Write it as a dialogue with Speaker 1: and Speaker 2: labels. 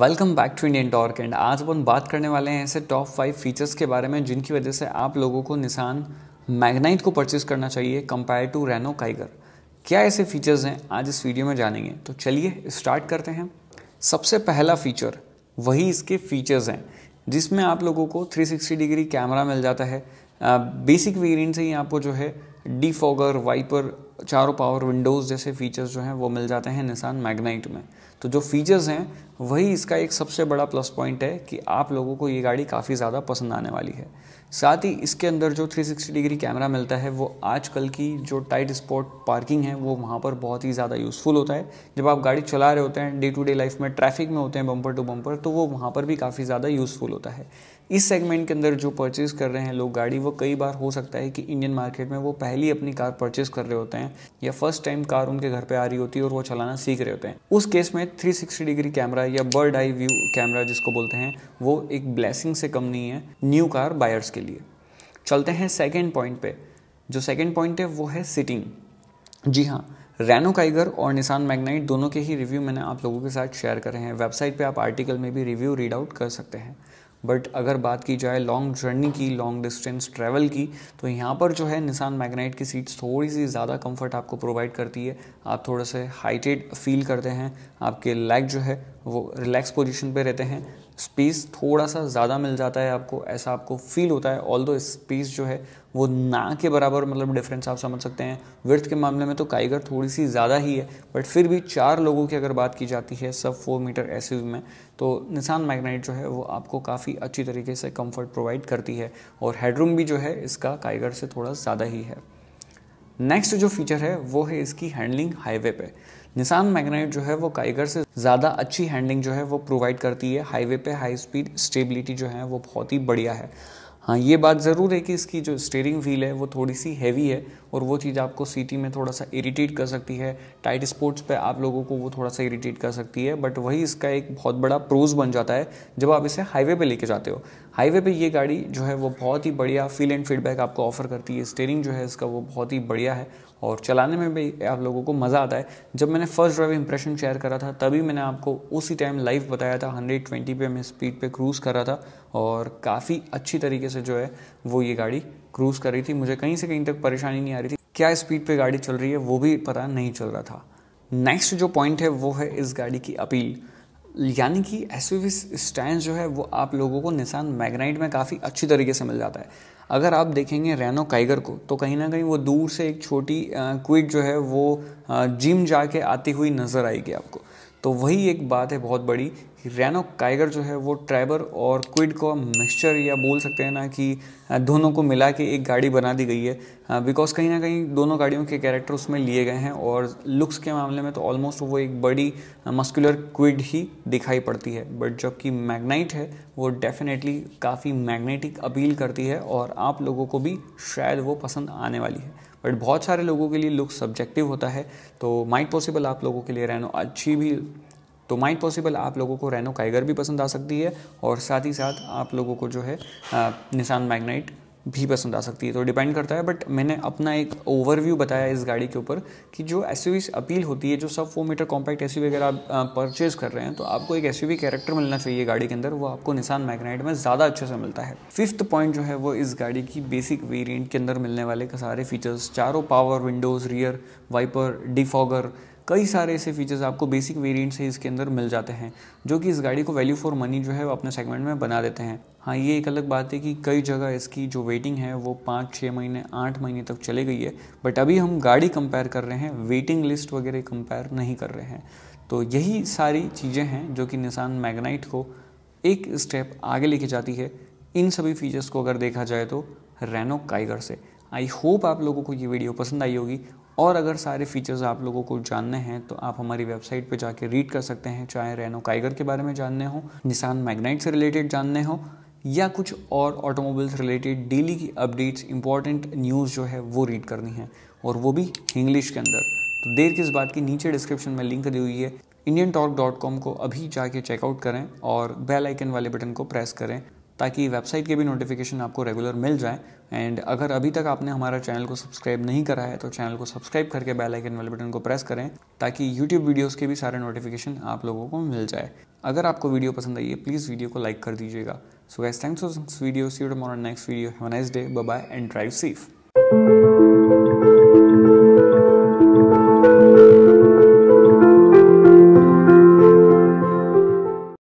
Speaker 1: welcome back to Indian torque and आज अपन बात करने वाले हैं ऐसे टॉप फाइव फीचर्स के बारे में जिनकी वजह से आप लोगों को निशान मैगनाइट को परचेज करना चाहिए कंपेयर टू रेनो काइगर क्या ऐसे फीचर्स हैं आज इस वीडियो में जानेंगे तो चलिए स्टार्ट करते हैं सबसे पहला फीचर वही इसके फीचर्स हैं जिसमें आप लोगों को 360 डिग्री कैमरा मिल जाता है बेसिक वेरियंट से ही आपको जो है डीफॉगर वाइपर चारों पावर विंडोज़ जैसे फीचर्स जो हैं वो मिल जाते हैं निशान मैग्नाइट में तो जो फीचर्स हैं वही इसका एक सबसे बड़ा प्लस पॉइंट है कि आप लोगों को ये गाड़ी काफ़ी ज़्यादा पसंद आने वाली है साथ ही इसके अंदर जो 360 डिग्री कैमरा मिलता है वो आजकल की जो टाइट स्पॉट पार्किंग है वो वहाँ पर बहुत ही ज़्यादा यूज़फुल होता है जब आप गाड़ी चला रहे होते हैं डे टू डे लाइफ में ट्रैफिक में होते हैं बम्पर टू बम्पर तो वो वहाँ पर भी काफ़ी ज़्यादा यूज़फुल होता है इस सेगमेंट के अंदर जो परचेज़ कर रहे हैं लोग गाड़ी वो कई बार हो सकता है कि इंडियन मार्केट में वो पहली अपनी कार परचेज़ कर रहे होते हैं हैं या फर्स्ट टाइम कार उनके घर पे आ रही होती है और वो चलाना सीख रहे होते हैं उस केस में 360 डिग्री कैमरा या बर्ड आई व्यू कैमरा जिसको बोलते हैं वो एक ब्लेसिंग से कम नहीं है न्यू कार बायर्स के लिए चलते हैं सेकेंड पॉइंट पे जो सेकेंड पॉइंट है वो है सिटिंग जी हाँ रेनो काइगर और निशान मैगनाइट दोनों के ही रिव्यू मैंने आप लोगों के साथ शेयर करे हैं वेबसाइट पे आप आर्टिकल में भी रिव्यू रीड आउट कर सकते हैं बट अगर बात की जाए लॉन्ग जर्नी की लॉन्ग डिस्टेंस ट्रैवल की तो यहाँ पर जो है निसान मैग्नाइट की सीट्स थोड़ी सी ज़्यादा कंफर्ट आपको प्रोवाइड करती है आप थोड़े से हाइटेड फील करते हैं आपके लेग जो है वो रिलैक्स पोजीशन पे रहते हैं स्पेस थोड़ा सा ज़्यादा मिल जाता है आपको ऐसा आपको फील होता है ऑल दो स्पेस जो है वो ना के बराबर मतलब डिफरेंस आप समझ सकते हैं विर्थ के मामले में तो काइगर थोड़ी सी ज़्यादा ही है बट फिर भी चार लोगों की अगर बात की जाती है सब फोर मीटर एस में तो निशान मैग्नाइट जो है वो आपको काफ़ी अच्छी तरीके से कम्फर्ट प्रोवाइड करती है और हेडरूम भी जो है इसका काइगर से थोड़ा ज़्यादा ही है नेक्स्ट जो फीचर है वो है इसकी हैंडलिंग हाईवे पे निसान मैग्नाइट जो है वो काइगर से ज़्यादा अच्छी हैंडलिंग जो है वो प्रोवाइड करती है हाईवे पे हाई स्पीड स्टेबिलिटी जो है वो बहुत ही बढ़िया है हाँ ये बात ज़रूर है कि इसकी जो स्टेयरिंग व्हील है वो थोड़ी सी हैवी है और वो चीज़ आपको सिटी में थोड़ा सा इरिटेट कर सकती है टाइट स्पोर्ट्स पे आप लोगों को वो थोड़ा सा इरिटेट कर सकती है बट वही इसका एक बहुत बड़ा प्रोज बन जाता है जब आप इसे हाईवे पे लेके जाते हो हाईवे पे ये गाड़ी जो है वो बहुत ही बढ़िया फील एंड फीडबैक आपको ऑफर करती है स्टेयरिंग जो है इसका वो बहुत ही बढ़िया है और चलाने में भी आप लोगों को मज़ा आता है जब मैंने फर्स्ट ड्राइव इंप्रेशन शेयर करा था तभी मैंने आपको उसी टाइम लाइव बताया था 120 पे मैं स्पीड पे क्रूज़ करा था और काफ़ी अच्छी तरीके से जो है वो ये गाड़ी क्रूज़ कर रही थी मुझे कहीं से कहीं तक परेशानी नहीं आ रही थी क्या स्पीड पर गाड़ी चल रही है वो भी पता नहीं चल रहा था नेक्स्ट जो पॉइंट है वो है इस गाड़ी की अपील यानी कि एस यू स्टैंड जो है वो आप लोगों को निशान मैग्नाइट में काफ़ी अच्छी तरीके से मिल जाता है अगर आप देखेंगे रेनो काइगर को तो कहीं ना कहीं वो दूर से एक छोटी क्विट जो है वो जिम जाके आती हुई नज़र आएगी आपको तो वही एक बात है बहुत बड़ी कि रैनो काइगर जो है वो ट्रैबर और क्विड का मिक्सचर या बोल सकते हैं ना कि दोनों को मिला के एक गाड़ी बना दी गई है बिकॉज कहीं ना कहीं दोनों गाड़ियों के कैरेक्टर उसमें लिए गए हैं और लुक्स के मामले में तो ऑलमोस्ट वो एक बड़ी मस्कुलर क्विड ही दिखाई पड़ती है बट जबकि मैग्नाइट है वो डेफिनेटली काफ़ी मैग्नेटिक अपील करती है और आप लोगों को भी शायद वो पसंद आने वाली है बट बहुत सारे लोगों के लिए लुक सब्जेक्टिव होता है तो माइट पॉसिबल आप लोगों के लिए रहनो अच्छी भी तो माइट पॉसिबल आप लोगों को रेनो काइगर भी पसंद आ सकती है और साथ ही साथ आप लोगों को जो है निशान मैग्नाइट भी पसंद आ सकती है तो डिपेंड करता है बट मैंने अपना एक ओवरव्यू बताया इस गाड़ी के ऊपर कि जो एस अपील होती है जो सब फोर मीटर कॉम्पैक्ट एस अगर आप परचेज कर रहे हैं तो आपको एक एस कैरेक्टर मिलना चाहिए गाड़ी के अंदर वो आपको निशान मैग्नाइट में ज़्यादा अच्छे से मिलता है फिफ्थ पॉइंट जो है वो इस गाड़ी की बेसिक वेरियंट के अंदर मिलने वाले सारे फीचर्स चारों power windows rear wiper defogger कई सारे ऐसे फीचर्स आपको बेसिक वेरिएंट से इसके अंदर मिल जाते हैं जो कि इस गाड़ी को वैल्यू फॉर मनी जो है वो अपने सेगमेंट में बना देते हैं हाँ ये एक अलग बात है कि कई जगह इसकी जो वेटिंग है वो पाँच छः महीने आठ महीने तक चले गई है बट अभी हम गाड़ी कंपेयर कर रहे हैं वेटिंग लिस्ट वगैरह कंपेयर नहीं कर रहे हैं तो यही सारी चीज़ें हैं जो कि निशान मैगनाइट को एक स्टेप आगे लेके जाती है इन सभी फीचर्स को अगर देखा जाए तो रेनो काइगर से आई होप आप लोगों को ये वीडियो पसंद आई होगी और अगर सारे फीचर्स आप लोगों को जानने हैं तो आप हमारी वेबसाइट पर जाके रीड कर सकते हैं चाहे रेनो काइगर के बारे में जानने हो निशान मैग्नाइट से रिलेटेड जानने हो या कुछ और ऑटोमोबाइल्स से रिलेटेड डेली की अपडेट्स इंपॉर्टेंट न्यूज़ जो है वो रीड करनी है और वो भी इंग्लिश के अंदर तो देर किस बात की नीचे डिस्क्रिप्शन में लिंक दी हुई है इंडियन टॉक डॉट कॉम को अभी जाके चेकआउट करें और बेल आइकन वाले बटन को प्रेस करें ताकि वेबसाइट के भी नोटिफिकेशन आपको रेगुलर मिल जाए एंड अगर अभी तक आपने हमारा चैनल को सब्सक्राइब नहीं करा है तो चैनल को सब्सक्राइब करके बेल आइकन वाले बटन को प्रेस करें ताकि यूट्यूब वीडियोस के भी सारे नोटिफिकेशन आप लोगों को मिल जाए अगर आपको वीडियो पसंद आई है प्लीज़ वीडियो को लाइक कर दीजिएगा so guys thanks for this video see you tomorrow next video have nice day bye bye and drive safe